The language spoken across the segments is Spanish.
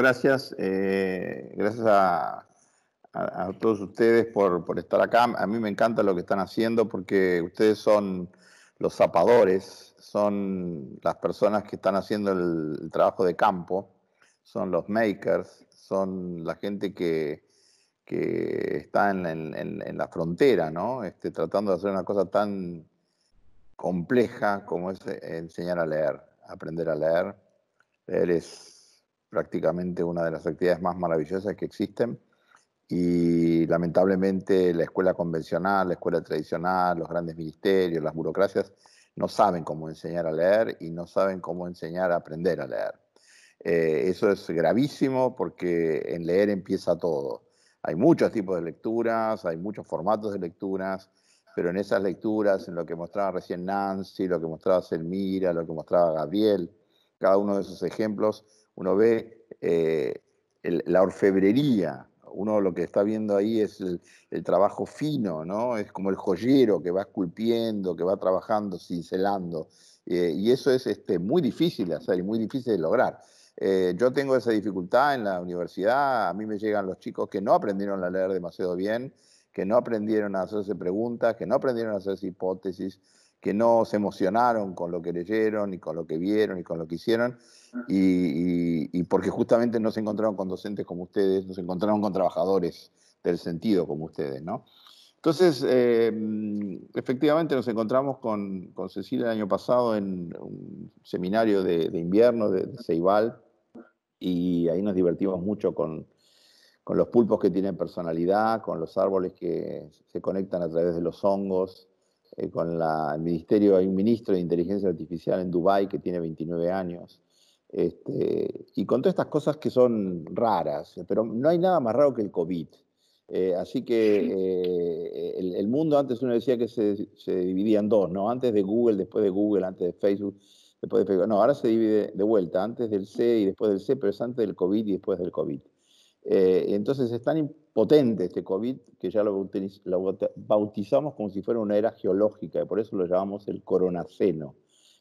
gracias. Eh, gracias a, todos ustedes por, estar acá. A mí me encanta lo que están haciendo porque ustedes son los zapadores, son las personas que están haciendo el, trabajo de campo, son los makers, son la gente que, está en, la frontera, ¿no? Este, tratando de hacer una cosa tan compleja como es enseñar a leer, aprender a leer. Leer es prácticamente una de las actividades más maravillosas que existen. Y lamentablemente la escuela convencional, la escuela tradicional, los grandes ministerios, las burocracias, no saben cómo enseñar a leer y no saben cómo enseñar a aprender a leer. Eh, eso es gravísimo porque en leer empieza todo. Hay muchos tipos de lecturas, hay muchos formatos de lecturas, pero en esas lecturas, en lo que mostraba recién Nancy, lo que mostraba Selmira, lo que mostraba Gabriel, cada uno de esos ejemplos, uno ve eh, la orfebrería, uno lo que está viendo ahí es el, trabajo fino, ¿no? Es como el joyero que va esculpiendo, que va trabajando, cincelando. Eh, y eso es este, muy difícil de hacer y muy difícil de lograr. Eh, yo tengo esa dificultad en la universidad, a mí me llegan los chicos que no aprendieron a leer demasiado bien, que no aprendieron a hacerse preguntas, que no aprendieron a hacerse hipótesis, que no se emocionaron con lo que leyeron, y con lo que vieron, y con lo que hicieron, y, porque justamente no se encontraron con docentes como ustedes, no se encontraron con trabajadores del sentido como ustedes, ¿no? Entonces, eh, efectivamente nos encontramos con, con, Cecilia el año pasado en un seminario de, invierno de, Ceibal y ahí nos divertimos mucho con, con los pulpos que tienen personalidad, con los árboles que se conectan a través de los hongos, eh, con la, el ministerio, hay un ministro de inteligencia artificial en Dubái que tiene 29 años. Este, y con todas estas cosas que son raras, pero no hay nada más raro que el COVID. Eh, así que eh, el, mundo antes uno decía que se, se, dividía en dos, ¿no? Antes de Google, después de Google, antes de Facebook, después de Facebook. No, ahora se divide de vuelta, antes del C y después del C, pero es antes del COVID y después del COVID. Eh, entonces es tan impotente este COVID que ya lo, bautizamos como si fuera una era geológica, y por eso lo llamamos el coronaceno.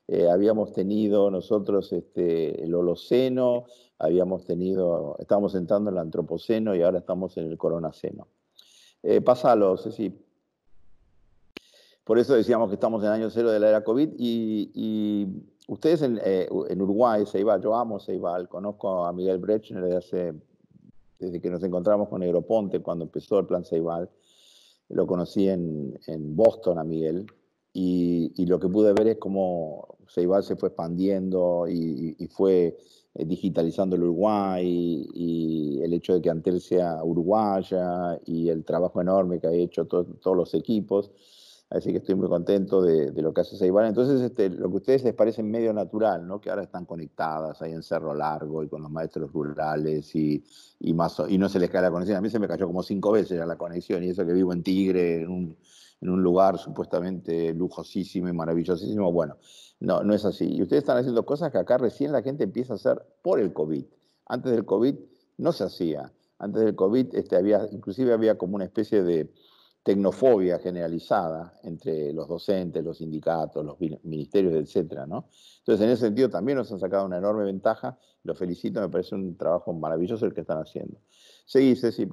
Eh, habíamos tenido nosotros este, el Holoceno, habíamos tenido, estábamos entrando en el Antropoceno y ahora estamos en el Coronaceno. Eh, pásalo, Ceci. Por eso decíamos que estamos en el año cero de la era COVID y, ustedes en, eh, Uruguay, Seibal, yo amo Seibal, conozco a Miguel Brechner desde hace desde que nos encontramos con Negroponte cuando empezó el Plan Ceibal. Lo conocí en, Boston a Miguel y, lo que pude ver es cómo Ceibal se fue expandiendo y, fue eh, digitalizando el Uruguay y, el hecho de que Antel sea uruguaya y el trabajo enorme que ha hecho todos los equipos. Así que estoy muy contento de, lo que hace Bueno, Entonces, este, lo que a ustedes les parece medio natural, ¿no? Que ahora están conectadas ahí en Cerro Largo y con los maestros rurales y, más, y no se les cae la conexión. A mí se me cayó como cinco veces ya la conexión y eso que vivo en Tigre, en un, lugar supuestamente lujosísimo y maravillosísimo. Bueno, no, no es así. Y ustedes están haciendo cosas que acá recién la gente empieza a hacer por el COVID. Antes del COVID no se hacía. Antes del COVID este, había, inclusive había como una especie de tecnofobia generalizada entre los docentes, los sindicatos, los ministerios, etcétera, Entonces, en ese sentido también nos han sacado una enorme ventaja. Los felicito, me parece un trabajo maravilloso el que están haciendo. Seguí, Ceci,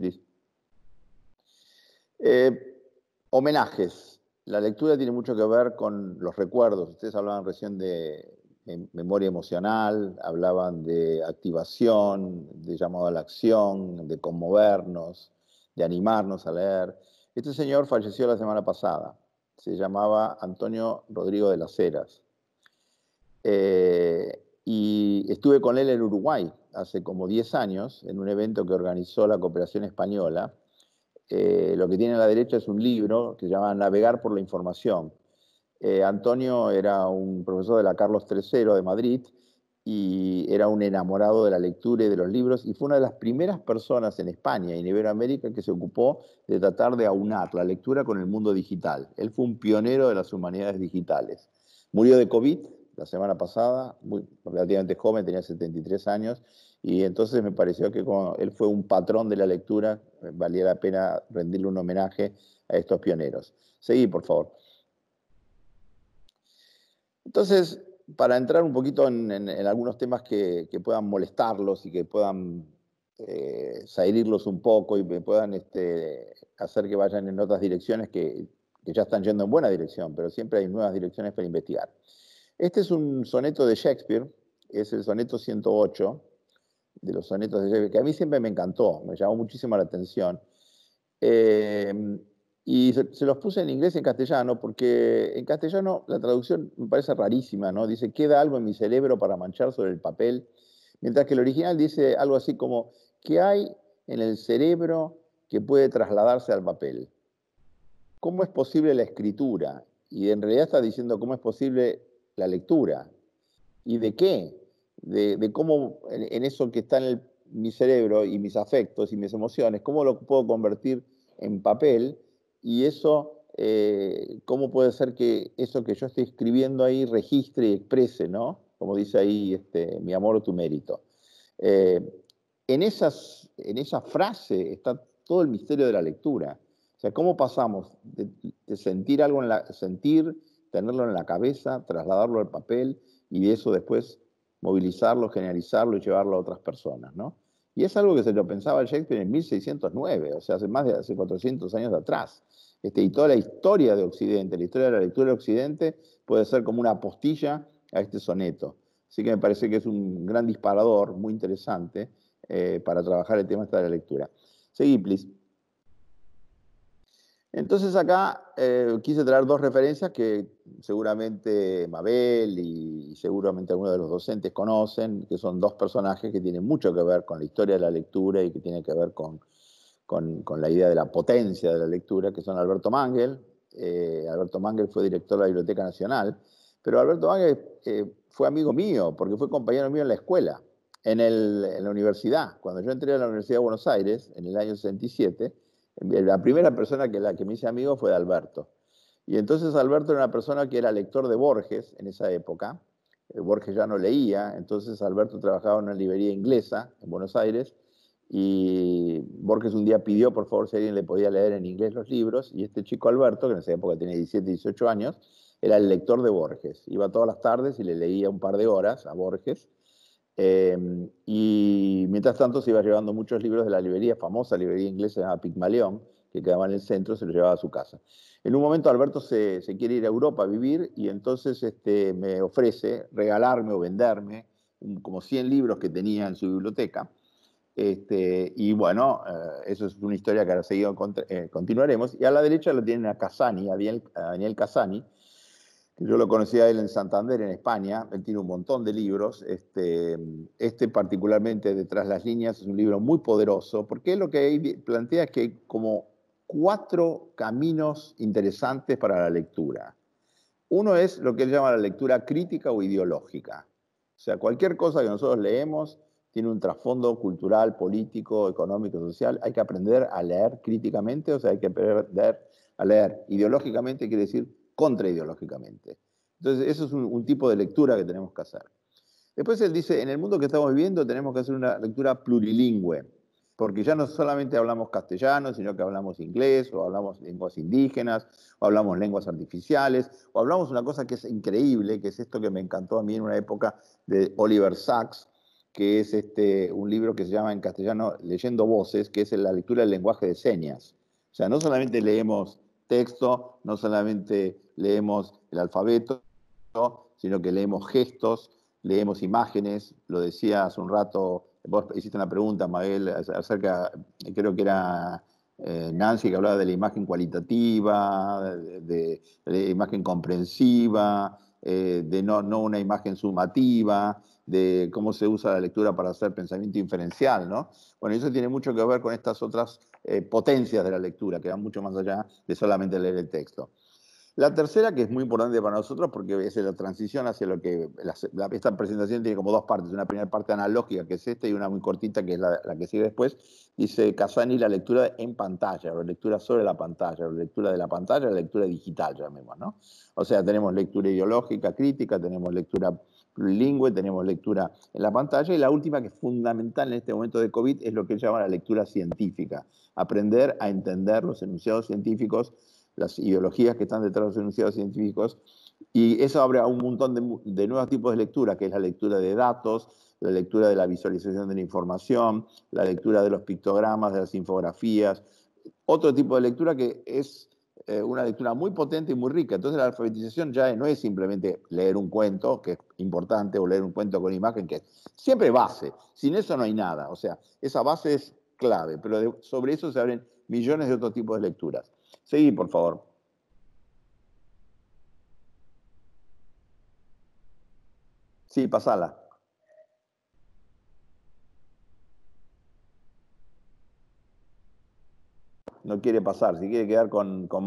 eh, homenajes. La lectura tiene mucho que ver con los recuerdos. Ustedes hablaban recién de eh, memoria emocional, hablaban de activación, de llamado a la acción, de conmovernos, de animarnos a leer. Este señor falleció la semana pasada. Se llamaba Antonio Rodrigo de las Heras. Eh, y estuve con él en Uruguay hace como 10 años, en un evento que organizó la Cooperación Española. Eh, lo que tiene a la derecha es un libro que se llama Navegar por la Información. Eh, Antonio era un profesor de la Carlos III de Madrid y era un enamorado de la lectura y de los libros y fue una de las primeras personas en España y en Iberoamérica que se ocupó de tratar de aunar la lectura con el mundo digital. Él fue un pionero de las humanidades digitales. Murió de COVID la semana pasada, relativamente joven, tenía 73 años, y entonces me pareció que como él fue un patrón de la lectura, eh, valía la pena rendirle un homenaje a estos pioneros. Seguí, por favor. Entonces, para entrar un poquito en, algunos temas que, puedan molestarlos y que puedan eh, salirlos un poco y que puedan este, hacer que vayan en otras direcciones que, ya están yendo en buena dirección, pero siempre hay nuevas direcciones para investigar. Este es un soneto de Shakespeare, es el soneto 108 de los sonetos de Shakespeare, que a mí siempre me encantó, me llamó muchísimo la atención. Eh, y se, los puse en inglés y en castellano, porque en castellano la traducción me parece rarísima, ¿no? Dice, queda algo en mi cerebro para manchar sobre el papel, mientras que el original dice algo así como, ¿qué hay en el cerebro que puede trasladarse al papel? ¿Cómo es posible la escritura? Y en realidad está diciendo, ¿cómo es posible la lectura? ¿Y de qué? De, cómo en, eso que está en mi cerebro y mis afectos y mis emociones, ¿cómo lo puedo convertir en papel? y eso, eh, ¿cómo puede ser que eso que yo estoy escribiendo ahí registre y exprese, ¿no? Como dice ahí, este, mi amor o tu mérito. Eh, en, esas, en esa frase está todo el misterio de la lectura. O sea, ¿cómo pasamos de, sentir algo en la, sentir, tenerlo en la cabeza, trasladarlo al papel y de eso después movilizarlo, generalizarlo y llevarlo a otras personas, ¿no? Y es algo que se lo pensaba Shakespeare en 1609, o sea, hace más de hace 400 años atrás. Este, y toda la historia de Occidente, la historia de la lectura de Occidente, puede ser como una apostilla a este soneto. Así que me parece que es un gran disparador, muy interesante, eh, para trabajar el tema de la lectura. Seguí, please. Entonces acá eh, quise traer dos referencias que seguramente Mabel y seguramente alguno de los docentes conocen, que son dos personajes que tienen mucho que ver con la historia de la lectura y que tienen que ver con, la idea de la potencia de la lectura, que son Alberto Mangel. Eh, Alberto Mangel fue director de la Biblioteca Nacional, pero Alberto Mangel eh, fue amigo mío, porque fue compañero mío en la escuela, en, en la universidad. Cuando yo entré a la Universidad de Buenos Aires, en el año 67, eh, la primera persona que, la que me hice amigo fue de Alberto. Y entonces Alberto era una persona que era lector de Borges en esa época. Eh, Borges ya no leía, entonces Alberto trabajaba en una librería inglesa en Buenos Aires y Borges un día pidió por favor si alguien le podía leer en inglés los libros y este chico Alberto, que en esa época tenía 17, 18 años, era el lector de Borges. Iba todas las tardes y le leía un par de horas a Borges Em, y mientras tanto se iba llevando muchos libros de la librería, famosa librería inglesa llamada Pigmalión, que quedaba en el centro, se los llevaba a su casa. En un momento Alberto se, quiere ir a Europa a vivir y entonces este, me ofrece regalarme o venderme como 100 libros que tenía en su biblioteca. Este, y bueno, eh, eso es una historia que ahora seguido eh, continuaremos. Y a la derecha lo tienen a Casani, a Daniel Casani, yo lo conocí a él en Santander, en España. Él tiene un montón de libros. Este, este particularmente, Detrás las líneas, es un libro muy poderoso, porque lo que plantea es que hay como cuatro caminos interesantes para la lectura. Uno es lo que él llama la lectura crítica o ideológica. O sea, cualquier cosa que nosotros leemos tiene un trasfondo cultural, político, económico, social. Hay que aprender a leer críticamente, o sea, hay que aprender a leer ideológicamente, quiere decir ideológicamente. Entonces, eso es un, tipo de lectura que tenemos que hacer. Después él dice, en el mundo que estamos viviendo tenemos que hacer una lectura plurilingüe, porque ya no solamente hablamos castellano, sino que hablamos inglés, o hablamos lenguas indígenas, o hablamos lenguas artificiales, o hablamos una cosa que es increíble, que es esto que me encantó a mí en una época de Oliver Sacks, que es este, un libro que se llama en castellano Leyendo Voces, que es la lectura del lenguaje de señas. O sea, no solamente leemos texto, no solamente leemos el alfabeto, sino que leemos gestos, leemos imágenes, lo decía hace un rato, vos hiciste una pregunta, Miguel, acerca, creo que era eh, Nancy que hablaba de la imagen cualitativa, de, la imagen comprensiva, eh, de no, una imagen sumativa, de cómo se usa la lectura para hacer pensamiento inferencial, ¿no? Bueno, eso tiene mucho que ver con estas otras eh, potencias de la lectura, que van mucho más allá de solamente leer el texto. La tercera, que es muy importante para nosotros porque es la transición hacia lo que. esta presentación tiene como dos partes. Una primera parte analógica, que es esta, y una muy cortita, que es la, que sigue después. Dice Casani la lectura en pantalla, o lectura sobre la pantalla, o lectura de la pantalla, la lectura digital, llamemos, ¿no? O sea, tenemos lectura ideológica, crítica, tenemos lectura lingüe, tenemos lectura en la pantalla y la última que es fundamental en este momento de COVID es lo que él llama la lectura científica, aprender a entender los enunciados científicos las ideologías que están detrás de los enunciados científicos, y eso abre a un montón de, nuevos tipos de lectura, que es la lectura de datos, la lectura de la visualización de la información, la lectura de los pictogramas, de las infografías, otro tipo de lectura que es eh, una lectura muy potente y muy rica. Entonces la alfabetización ya no es simplemente leer un cuento, que es importante, o leer un cuento con imagen, que es siempre base. Sin eso no hay nada. O sea, esa base es clave, pero sobre eso se abren millones de otros tipos de lecturas. Sí, por favor. Sí, pasala. No quiere pasar, si quiere quedar con, con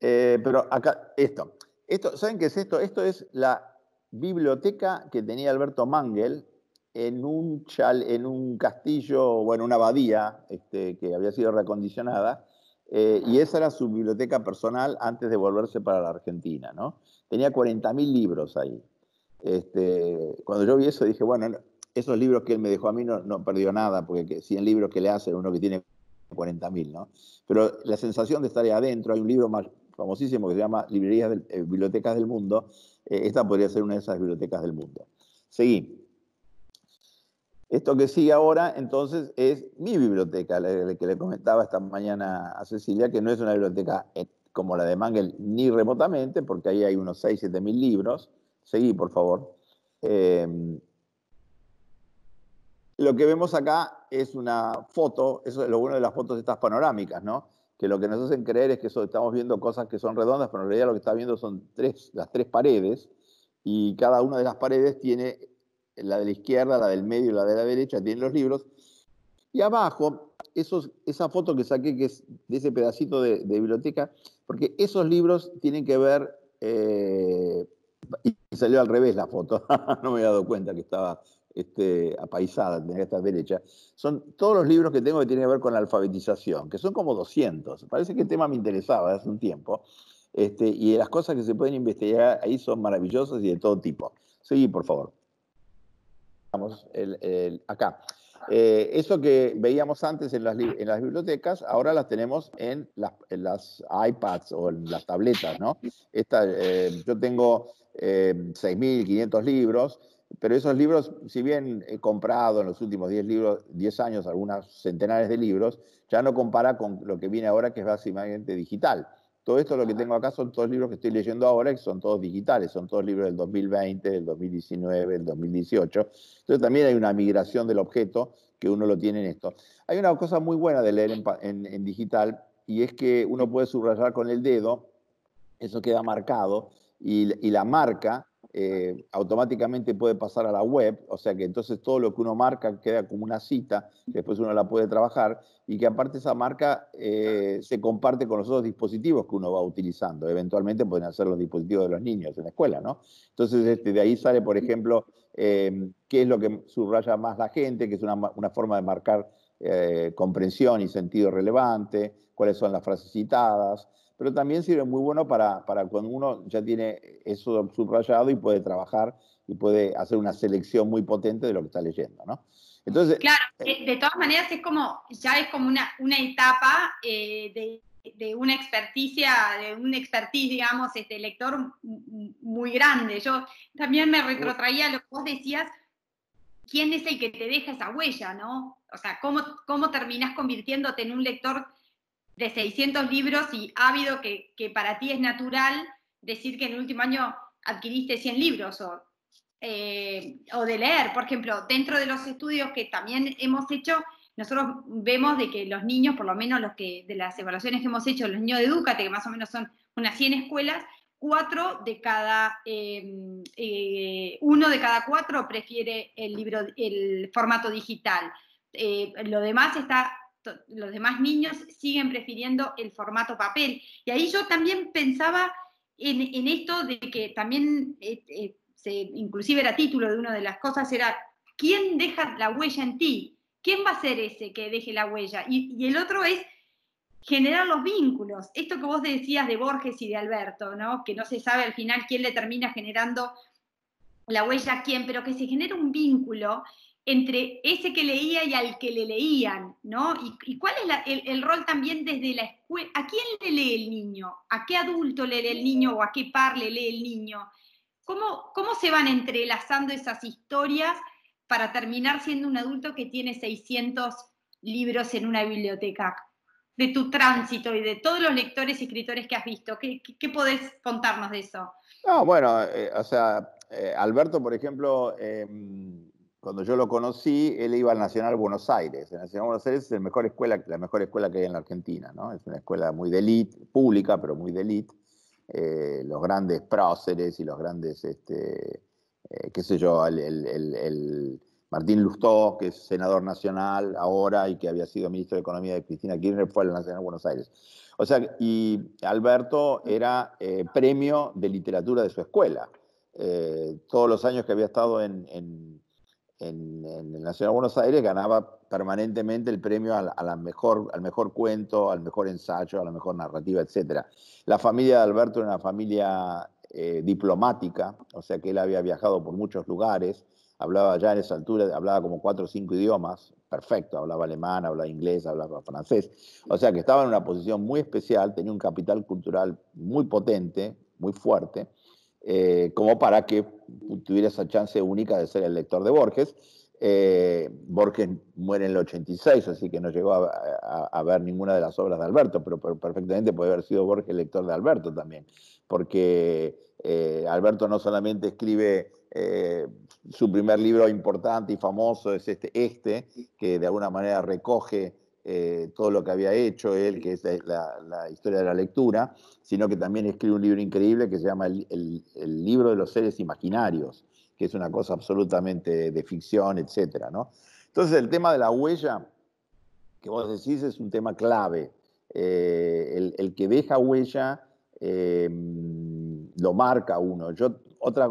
eh, pero acá, esto. esto. ¿Saben qué es esto? Esto es la biblioteca que tenía Alberto Mangel en un, en un castillo, bueno, una abadía este, que había sido recondicionada. Eh, y esa era su biblioteca personal antes de volverse para la Argentina, ¿no? Tenía 40.000 libros ahí. Este, cuando yo vi eso dije, bueno, esos libros que él me dejó a mí no, no perdió nada, porque si 100 libros que le hacen uno que tiene 40.000, ¿no? Pero la sensación de estar ahí adentro, hay un libro más famosísimo que se llama Librerías del, eh, Bibliotecas del Mundo, eh, esta podría ser una de esas bibliotecas del mundo. Seguí. Esto que sigue ahora, entonces, es mi biblioteca, la que le comentaba esta mañana a Cecilia, que no es una biblioteca eh, como la de Mangel ni remotamente, porque ahí hay unos 6, 7 mil libros. Seguí, por favor. Em, lo que vemos acá es una foto, eso es lo bueno de las fotos estas panorámicas, ¿no? Que lo que nos hacen creer es que estamos viendo cosas que son redondas, pero en realidad lo que está viendo son tres, las tres paredes, y cada una de las paredes tiene la de la izquierda, la del medio y la de la derecha, tienen los libros. Y abajo, esos, esa foto que saqué que es de ese pedacito de, biblioteca, porque esos libros tienen que ver, eh, y salió al revés la foto, no me había dado cuenta que estaba este, apaisada, tenía que derecha, son todos los libros que tengo que tienen que ver con la alfabetización, que son como 200. Parece que el tema me interesaba hace un tiempo, este, y las cosas que se pueden investigar ahí son maravillosas y de todo tipo. Seguí, por favor acá. Eh, eso que veíamos antes en las, en las, bibliotecas, ahora las tenemos en las, iPads o en las tabletas, ¿no? Eh, yo tengo 6.500 eh, libros, pero esos libros, si bien he comprado en los últimos 10, libros, 10 años algunas centenares de libros, ya no compara con lo que viene ahora, que es básicamente digital. Todo esto lo que tengo acá son todos libros que estoy leyendo ahora, que son todos digitales, son todos libros del 2020, del 2019, del 2018. Entonces también hay una migración del objeto que uno lo tiene en esto. Hay una cosa muy buena de leer en, digital y es que uno puede subrayar con el dedo, eso queda marcado, y la marca eh, automáticamente puede pasar a la web, o sea que entonces todo lo que uno marca queda como una cita, después uno la puede trabajar y que aparte esa marca eh, se comparte con los otros dispositivos que uno va utilizando. Eventualmente pueden ser los dispositivos de los niños en la escuela, ¿no? Entonces este, de ahí sale, por ejemplo, em, qué es lo que subraya más la gente, que es una forma de marcar eh, comprensión y sentido relevante, cuáles son las frases citadas pero también sirve muy bueno para, para cuando uno ya tiene eso subrayado y puede trabajar y puede hacer una selección muy potente de lo que está leyendo, ¿no? Entonces, claro, eh, eh, de todas maneras es como, ya es como una, una etapa eh, de, una experticia, de un expertise, digamos, este lector muy grande. Yo también me retrotraía a lo que vos decías, quién es el que te deja esa huella, ¿no? O sea, cómo, cómo terminás convirtiéndote en un lector de 600 libros y ávido que, que para ti es natural decir que en el último año adquiriste 100 libros eh, o, de leer. Por ejemplo, dentro de los estudios que también hemos hecho, nosotros vemos de que los niños, por lo menos los que de las evaluaciones que hemos hecho, los niños de Educate, que más o menos son unas 100 escuelas, cuatro de cada, eh, eh, uno de cada cuatro prefiere el libro, el formato digital. lo demás está los demás niños siguen prefiriendo el formato papel. Y ahí yo también pensaba en, esto de que también, eh, eh, se, inclusive era título de una de las cosas, era ¿quién deja la huella en ti? ¿Quién va a ser ese que deje la huella? Y, el otro es generar los vínculos. Esto que vos decías de Borges y de Alberto, ¿no? Que no se sabe al final quién le termina generando la huella a quién, pero que se genera un vínculo entre ese que leía y al que le leían, ¿no? ¿Y, cuál es el, rol también desde la escuela? ¿A quién le lee el niño? ¿A qué adulto le lee el niño o a qué par le lee el niño? ¿Cómo, cómo se van entrelazando esas historias para terminar siendo un adulto que tiene 600 libros en una biblioteca? De tu tránsito y de todos los lectores y escritores que has visto, ¿qué, podés contarnos de eso? No, bueno, eh, o sea, eh, Alberto, por ejemplo, em, cuando yo lo conocí, él iba al Nacional Buenos Aires. El Nacional Buenos Aires es la mejor escuela, la mejor escuela que hay en la Argentina, Es una escuela muy de élite, pública, pero muy de élite. Eh, los grandes próceres y los grandes, este, eh, qué sé yo, el, Martín Lustó, que es senador nacional ahora y que había sido ministro de Economía de Cristina Kirchner, fue al Nacional Buenos Aires. O sea, y Alberto era eh, premio de literatura de su escuela. todos los años que había estado en, en, en, la ciudad de Buenos Aires ganaba permanentemente el premio a mejor, al mejor cuento, al mejor ensayo, a la mejor narrativa, etc. La familia de Alberto era una familia eh, diplomática, o sea que él había viajado por muchos lugares, hablaba ya en esa altura, hablaba como cuatro o cinco idiomas, perfecto, hablaba alemán, hablaba inglés, hablaba francés, o sea que estaba en una posición muy especial, tenía un capital cultural muy potente, muy fuerte, eh, como para que tuviera esa chance única de ser el lector de Borges. Eh, Borges muere en el 86, así que no llegó a, ver ninguna de las obras de Alberto, pero, perfectamente puede haber sido Borges el lector de Alberto también, porque eh, Alberto no solamente escribe su primer libro importante y famoso, es este, este que de alguna manera recoge eh, todo lo que había hecho él, que es la, historia de la lectura, sino que también escribe un libro increíble que se llama el, libro de los seres imaginarios, que es una cosa absolutamente de ficción, etc. ¿no? Entonces el tema de la huella, que vos decís, es un tema clave. Eh, el, que deja huella eh, lo marca uno. Yo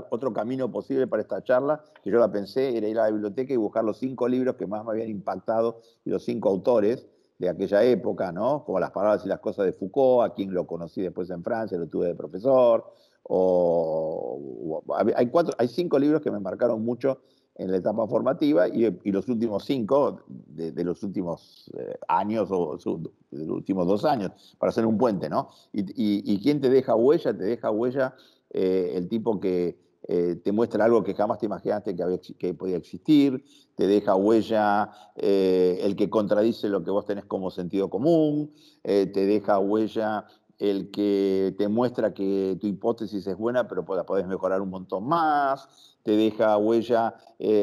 otro camino posible para esta charla, que yo la pensé, era ir a la biblioteca y buscar los cinco libros que más me habían impactado y los cinco autores de aquella época, ¿no? Como las palabras y las cosas de Foucault, a quien lo conocí después en Francia, lo tuve de profesor, o, hay, cuatro, hay cinco libros que me marcaron mucho en la etapa formativa y, los últimos cinco de, los últimos eh, años o de los últimos dos años, para hacer un puente, ¿no? Y, ¿quién te deja huella, te deja huella eh, el tipo que eh, te muestra algo que jamás te imaginaste que, podía existir, te deja huella eh, el que contradice lo que vos tenés como sentido común, te deja huella el que te muestra que tu hipótesis es buena, pero la podés mejorar un montón más, te deja huella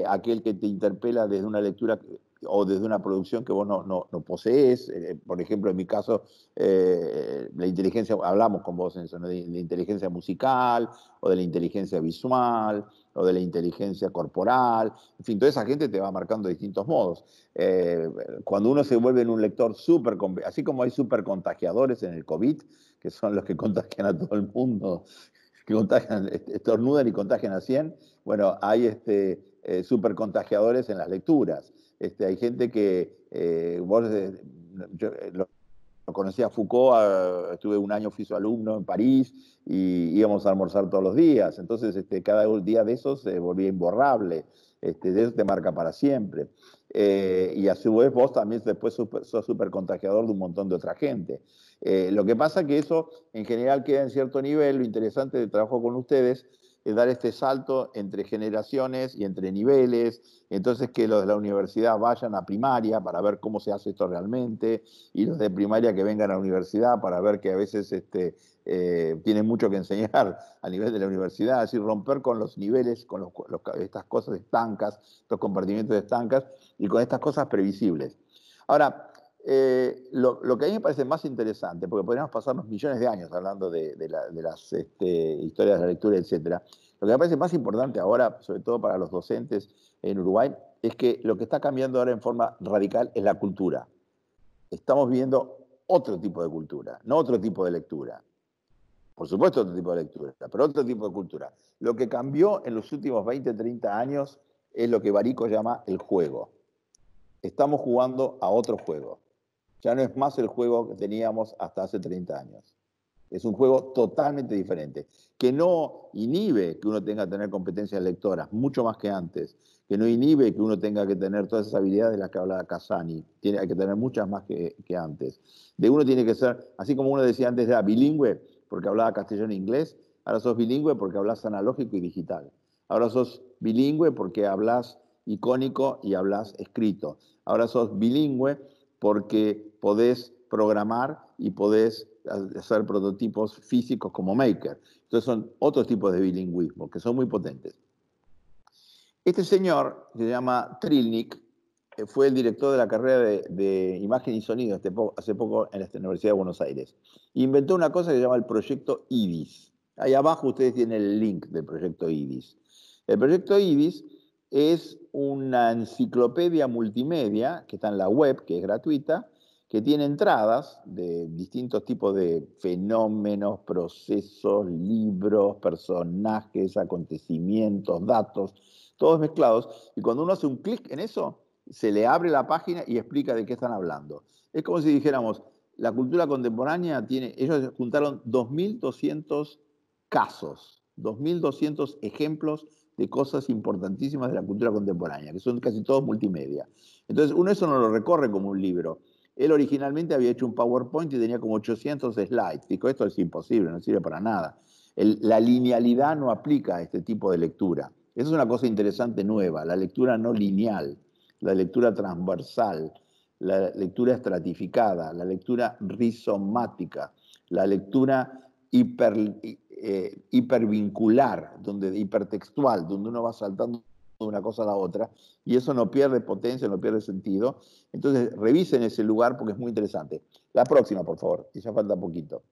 aquel que te interpela desde una lectura o desde una producción que vos no, posees. Eh, por ejemplo, en mi caso, eh, la inteligencia, hablamos con vos en de, la inteligencia musical, o de la inteligencia visual, o de la inteligencia corporal. En fin, toda esa gente te va marcando de distintos modos. Eh, cuando uno se vuelve en un lector súper, así como hay súper contagiadores en el COVID, que son los que contagian a todo el mundo, que contagian, estornudan y contagian a 100, bueno, hay este, contagiadores en las lecturas. Este, hay gente que eh, vos, eh, yo, eh, lo, conocí a Foucault, estuve un año, fui alumno en París y íbamos a almorzar todos los días. Entonces, este, cada día de eso se volvía imborrable. Este, de eso te marca para siempre. y a su vez vos también después sos súper contagiador de un montón de otra gente. lo que pasa que eso en general queda en cierto nivel, lo interesante del trabajo con ustedes eh, dar este salto entre generaciones y entre niveles, entonces que los de la universidad vayan a primaria para ver cómo se hace esto realmente, y los de primaria que vengan a la universidad para ver que a veces este, eh, tienen mucho que enseñar a nivel de la universidad, es decir, romper con los niveles, con los, estas cosas estancas, estos compartimientos estancas, y con estas cosas previsibles. Ahora, eh, lo, que a mí me parece más interesante, porque podríamos pasarnos millones de años hablando de, las este, historias de la lectura, etcétera, lo que me parece más importante ahora, sobre todo para los docentes en Uruguay, es que lo que está cambiando ahora en forma radical es la cultura. Estamos viendo otro tipo de cultura, no otro tipo de lectura. Por supuesto otro tipo de lectura, pero otro tipo de cultura. Lo que cambió en los últimos 20, 30 años es lo que Barico llama el juego. Estamos jugando a otro juego ya no es más el juego que teníamos hasta hace 30 años. Es un juego totalmente diferente, que no inhibe que uno tenga que tener competencias lectoras, mucho más que antes, que no inhibe que uno tenga que tener todas esas habilidades de las que hablaba Casani, tiene, hay que tener muchas más que, que antes. De uno tiene que ser, así como uno decía antes, era bilingüe porque hablaba castellano e inglés, ahora sos bilingüe porque hablas analógico y digital. Ahora sos bilingüe porque hablas icónico y hablas escrito. Ahora sos bilingüe porque podés programar y podés hacer prototipos físicos como maker. Entonces son otros tipos de bilingüismo que son muy potentes. Este señor, que se llama Trilnik, eh, fue el director de la carrera de, imagen y sonido hace poco en la Universidad de Buenos Aires. Inventó una cosa que se llama el proyecto IDIS. Ahí abajo ustedes tienen el link del proyecto IDIS. El proyecto IDIS es una enciclopedia multimedia que está en la web, que es gratuita, que tiene entradas de distintos tipos de fenómenos, procesos, libros, personajes, acontecimientos, datos, todos mezclados. Y cuando uno hace un clic en eso, se le abre la página y explica de qué están hablando. Es como si dijéramos, la cultura contemporánea tiene, ellos juntaron 2.200 casos, 2.200 ejemplos de cosas importantísimas de la cultura contemporánea, que son casi todos multimedia. Entonces, uno eso no lo recorre como un libro, él originalmente había hecho un PowerPoint y tenía como 800 slides. Dijo, esto es imposible, no sirve para nada. la linealidad no aplica a este tipo de lectura. Esa es una cosa interesante nueva, la lectura no lineal, la lectura transversal, la lectura estratificada, la lectura rizomática, la lectura hiper, eh, hipervincular, donde, hipertextual, donde uno va saltando de una cosa a la otra, y eso no pierde potencia, no pierde sentido. Entonces, revisen ese lugar porque es muy interesante. La próxima, por favor, y ya falta poquito.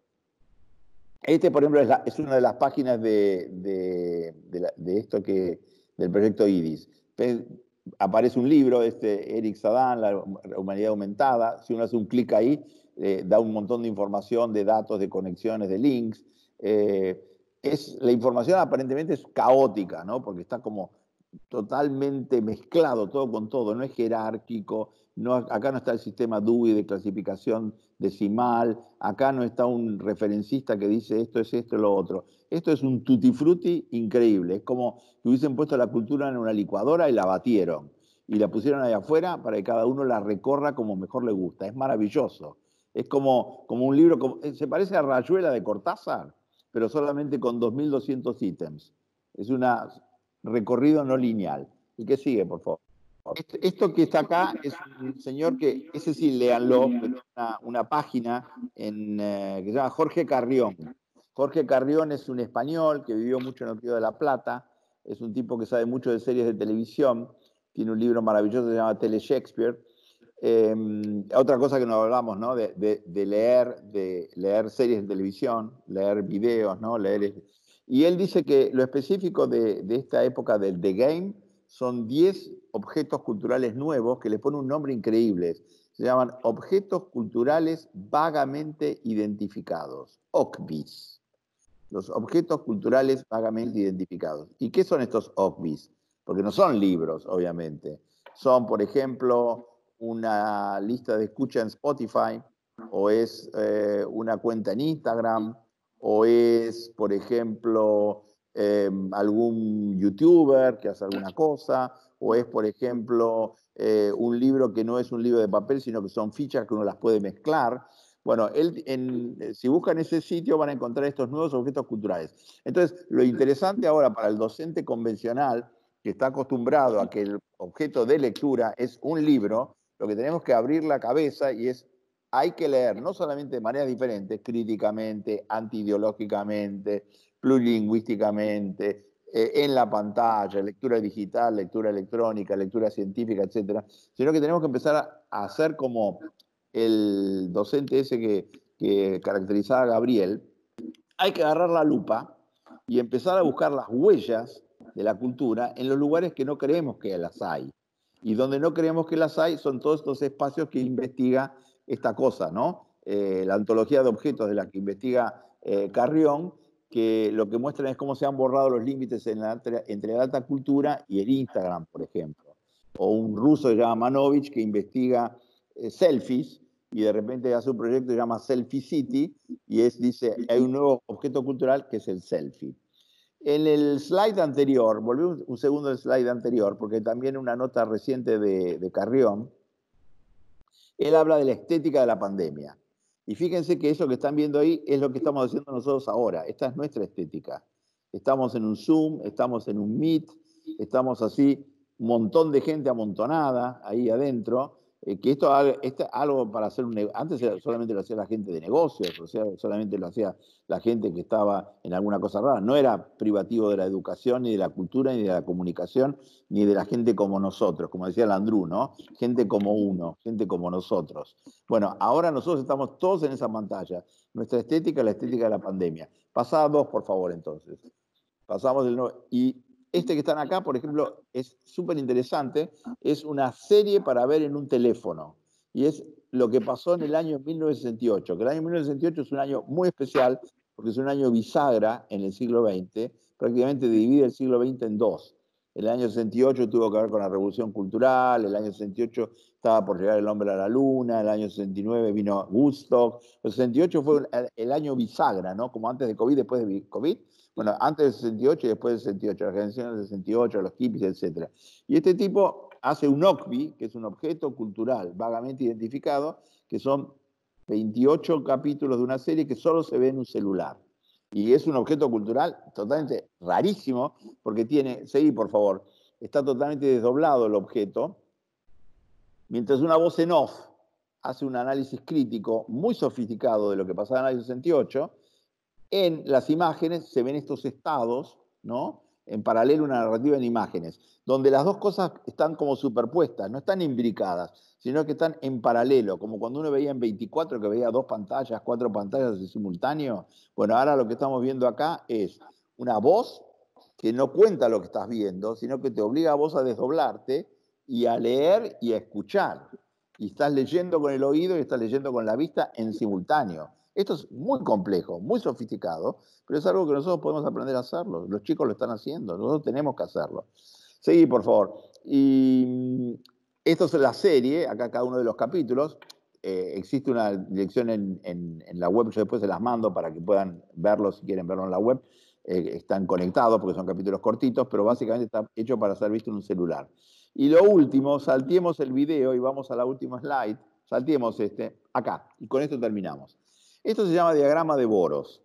Este, por ejemplo, es, una de las páginas de, esto que, del proyecto IDIS. aparece un libro, este Eric Sadán, La Humanidad Aumentada. Si uno hace un clic ahí, eh, da un montón de información, de datos, de conexiones, de links. Eh, es, la información aparentemente es caótica, Porque está como totalmente mezclado todo con todo, no es jerárquico, acá no está el sistema DUI de clasificación decimal, acá no está un referencista que dice esto es esto, lo otro. Esto es un tutti frutti increíble, es como que hubiesen puesto la cultura en una licuadora y la batieron y la pusieron ahí afuera para que cada uno la recorra como mejor le gusta, es maravilloso. Es como, como un libro, eh, se parece a Rayuela de Cortázar, pero solamente con 2.200 ítems. Es una recorrido no lineal. ¿Y que sigue, por favor. Esto que está acá es un señor que, ese sí, léanlo, una, una página en, eh, que se llama Jorge Carrión. Jorge Carrión es un español que vivió mucho en el Río de la Plata, es un tipo que sabe mucho de series de televisión, tiene un libro maravilloso que se llama Tele Shakespeare. Em, otra cosa que nos hablamos, ¿no? De, leer, de leer series de televisión, leer videos, ¿no? Leer y él dice que lo específico de, esta época del The Game son 10 objetos culturales nuevos que le ponen un nombre increíble. Se llaman objetos culturales vagamente identificados, OCBIS. Los objetos culturales vagamente identificados. ¿Y qué son estos OCBIS? Porque no son libros, obviamente. Son, por ejemplo, una lista de escucha en Spotify o es eh, una cuenta en Instagram o es, por ejemplo, eh, algún youtuber que hace alguna cosa, o es, por ejemplo, eh, un libro que no es un libro de papel, sino que son fichas que uno las puede mezclar. Bueno, él, en, eh, si buscan ese sitio van a encontrar estos nuevos objetos culturales. Entonces, lo interesante ahora para el docente convencional, que está acostumbrado a que el objeto de lectura es un libro, lo que tenemos que abrir la cabeza y es hay que leer no solamente de maneras diferentes, críticamente, antiideológicamente, plurilingüísticamente, eh, en la pantalla, lectura digital, lectura electrónica, lectura científica, etcétera, sino que tenemos que empezar a hacer como el docente ese que, que caracterizaba a Gabriel, hay que agarrar la lupa y empezar a buscar las huellas de la cultura en los lugares que no creemos que las hay. Y donde no creemos que las hay son todos estos espacios que investiga esta cosa, ¿no? Eh, la antología de objetos de la que investiga eh, Carrión, que lo que muestran es cómo se han borrado los límites entre la alta cultura y el Instagram, por ejemplo. O un ruso que se llama Manovich que investiga eh, selfies y de repente hace un proyecto que se llama Selfie City y es, dice, hay un nuevo objeto cultural que es el selfie. En el slide anterior, volví un, segundo al slide anterior, porque también una nota reciente de, de Carrión, él habla de la estética de la pandemia. Y fíjense que eso que están viendo ahí es lo que estamos haciendo nosotros ahora. Esta es nuestra estética. Estamos en un Zoom, estamos en un Meet, estamos así, un montón de gente amontonada ahí adentro, eh, que esto, es este, algo para hacer un antes solamente lo hacía la gente de negocios, o sea, solamente lo hacía la gente que estaba en alguna cosa rara, no era privativo de la educación, ni de la cultura, ni de la comunicación, ni de la gente como nosotros, como decía Landru, ¿no? Gente como uno, gente como nosotros. Bueno, ahora nosotros estamos todos en esa pantalla. Nuestra estética la estética de la pandemia. Pasá dos, por favor, entonces. Pasamos el no y este que están acá, por ejemplo, es súper interesante. Ah. Es una serie para ver en un teléfono. Y es lo que pasó en el año 1968. Que el año 1968 es un año muy especial porque es un año bisagra en el siglo XX. Prácticamente divide el siglo XX en dos. El año 68 tuvo que ver con la revolución cultural, el año 68 estaba por llegar el hombre a la luna, el año 69 vino Woodstock. El 68 fue el año bisagra, ¿no? Como antes de COVID, después de COVID, bueno, antes del 68 y después del 68, la generación del 68, los hippies, etc. Y este tipo hace un OCBI, que es un objeto cultural vagamente identificado, que son 28 capítulos de una serie que solo se ve en un celular. Y es un objeto cultural totalmente rarísimo, porque tiene, seguí por favor, está totalmente desdoblado el objeto, mientras una voz en off hace un análisis crítico muy sofisticado de lo que pasaba en el 68, en las imágenes se ven estos estados, ¿no? En paralelo una narrativa en imágenes, donde las dos cosas están como superpuestas, no están imbricadas, sino que están en paralelo, como cuando uno veía en 24 que veía dos pantallas, cuatro pantallas en simultáneo. Bueno, ahora lo que estamos viendo acá es una voz que no cuenta lo que estás viendo, sino que te obliga a vos a desdoblarte y a leer y a escuchar. Y estás leyendo con el oído y estás leyendo con la vista en simultáneo. Esto es muy complejo, muy sofisticado, pero es algo que nosotros podemos aprender a hacerlo. Los chicos lo están haciendo, nosotros tenemos que hacerlo. Seguí, por favor. Y mm, esto es la serie, acá cada uno de los capítulos. Eh, existe una dirección en, la web, yo después se las mando para que puedan verlo si quieren verlo en la web. Eh, están conectados porque son capítulos cortitos, pero básicamente está hecho para ser visto en un celular. Y lo último, salteemos el video y vamos a la última slide. Saltemos este, acá, y con esto terminamos. Esto se llama diagrama de Boros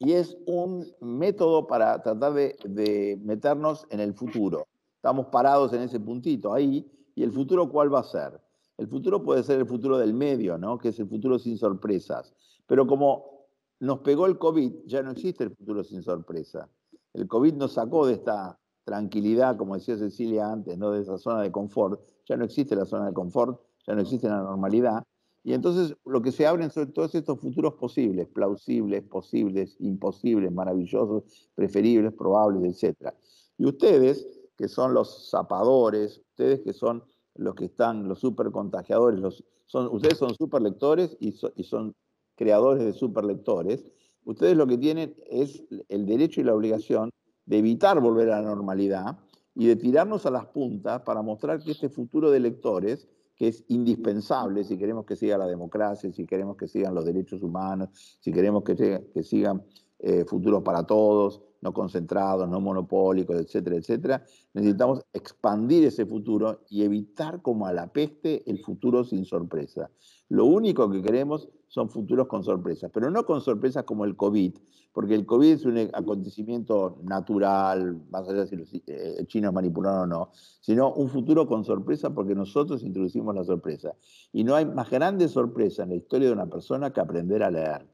y es un método para tratar de, meternos en el futuro. Estamos parados en ese puntito ahí y el futuro cuál va a ser. El futuro puede ser el futuro del medio, ¿no? Que es el futuro sin sorpresas. Pero como nos pegó el COVID, ya no existe el futuro sin sorpresa. El COVID nos sacó de esta tranquilidad, como decía Cecilia antes, ¿no? de esa zona de confort. Ya no existe la zona de confort, ya no existe la normalidad. Y entonces lo que se abren son todos estos futuros posibles, plausibles, posibles, imposibles, maravillosos, preferibles, probables, etc. Y ustedes, que son los zapadores, ustedes que son los que están, los supercontagiadores, los, son, ustedes son superlectores y, y son creadores de superlectores, ustedes lo que tienen es el derecho y la obligación de evitar volver a la normalidad y de tirarnos a las puntas para mostrar que este futuro de lectores que es indispensable si queremos que siga la democracia, si queremos que sigan los derechos humanos, si queremos que, que sigan eh, futuros para todos, no concentrados, no monopólicos, etcétera, etcétera. Necesitamos expandir ese futuro y evitar como a la peste el futuro sin sorpresa. Lo único que queremos son futuros con sorpresas, pero no con sorpresas como el COVID, porque el COVID es un acontecimiento natural, más allá de si los eh, chinos manipularon o no, sino un futuro con sorpresa porque nosotros introducimos la sorpresa. Y no hay más grande sorpresa en la historia de una persona que aprender a leer.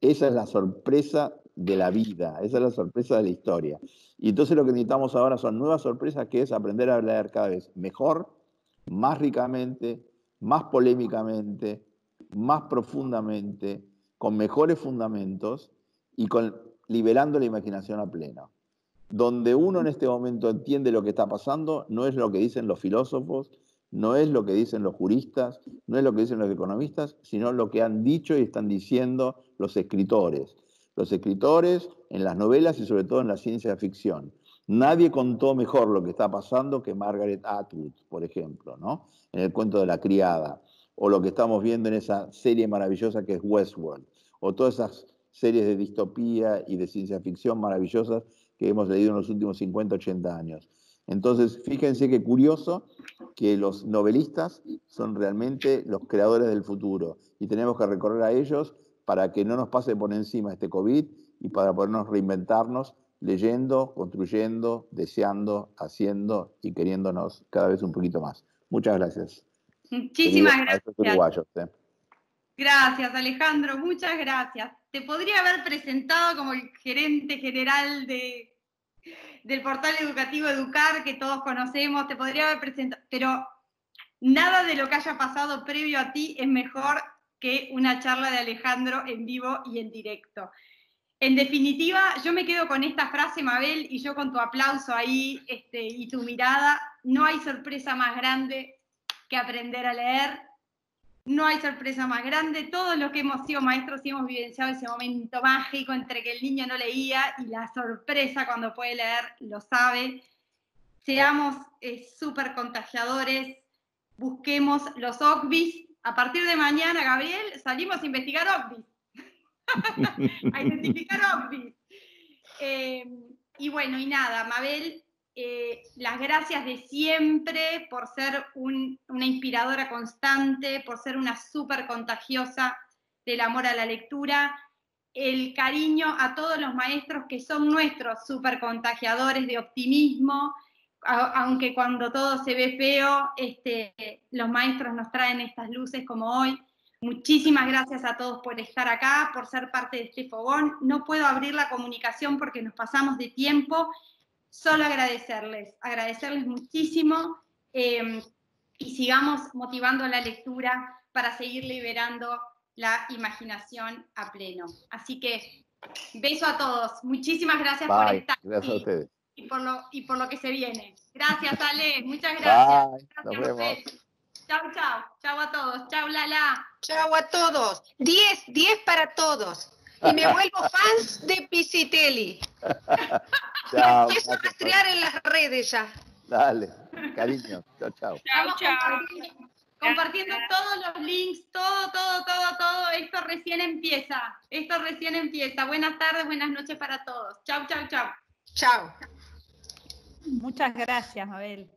Esa es la sorpresa de la vida, esa es la sorpresa de la historia. Y entonces lo que necesitamos ahora son nuevas sorpresas, que es aprender a hablar cada vez mejor, más ricamente, más polémicamente, más profundamente, con mejores fundamentos y con, liberando la imaginación a pleno. Donde uno en este momento entiende lo que está pasando, no es lo que dicen los filósofos, no es lo que dicen los juristas, no es lo que dicen los economistas, sino lo que han dicho y están diciendo los escritores los escritores, en las novelas y sobre todo en la ciencia ficción. Nadie contó mejor lo que está pasando que Margaret Atwood, por ejemplo, ¿no? En el cuento de la criada, o lo que estamos viendo en esa serie maravillosa que es Westworld, o todas esas series de distopía y de ciencia ficción maravillosas que hemos leído en los últimos 50, 80 años. Entonces, fíjense qué curioso que los novelistas son realmente los creadores del futuro y tenemos que recorrer a ellos para que no nos pase por encima este COVID y para podernos reinventarnos leyendo, construyendo, deseando, haciendo y queriéndonos cada vez un poquito más. Muchas gracias. Muchísimas gracias. Eh. Gracias, Alejandro, muchas gracias. Te podría haber presentado como el gerente general de, del portal educativo Educar, que todos conocemos, te podría haber presentado, pero nada de lo que haya pasado previo a ti es mejor que una charla de Alejandro en vivo y en directo. En definitiva, yo me quedo con esta frase, Mabel, y yo con tu aplauso ahí este, y tu mirada. No hay sorpresa más grande que aprender a leer. No hay sorpresa más grande. Todos los que hemos sido maestros y hemos vivenciado ese momento mágico entre que el niño no leía y la sorpresa cuando puede leer lo sabe. Seamos eh, súper contagiadores. Busquemos los OGBIS a partir de mañana, Gabriel, salimos a investigar ovnis. a identificar ovnis. Em, y bueno, y nada, Mabel, eh, las gracias de siempre por ser una inspiradora constante, por ser una súper contagiosa del amor a la lectura, el cariño a todos los maestros que son nuestros súper contagiadores de optimismo aunque cuando todo se ve feo, este, los maestros nos traen estas luces como hoy. Muchísimas gracias a todos por estar acá, por ser parte de este fogón. No puedo abrir la comunicación porque nos pasamos de tiempo. Solo agradecerles, agradecerles muchísimo em, y sigamos motivando la lectura para seguir liberando la imaginación a pleno. Así que beso a todos. Muchísimas gracias por estar. Gracias a ustedes y por lo, que se viene. Gracias, Ale. Muchas gracias. vemos. Chao, chao. Chao a todos. Chao, Lala. Chao a todos. Diez diez para todos. Y me vuelvo fans de Pisitelli. chao. Empiezo a rastrear en las redes ya. Dale, cariño. Chao, chao. Chao, chao. Compartiendo todos los links, todo, todo, todo, todo. Esto recién empieza. Esto recién empieza. Buenas tardes, buenas noches para todos. Chao, chao, chao. Chao. Muchas gracias, Abel.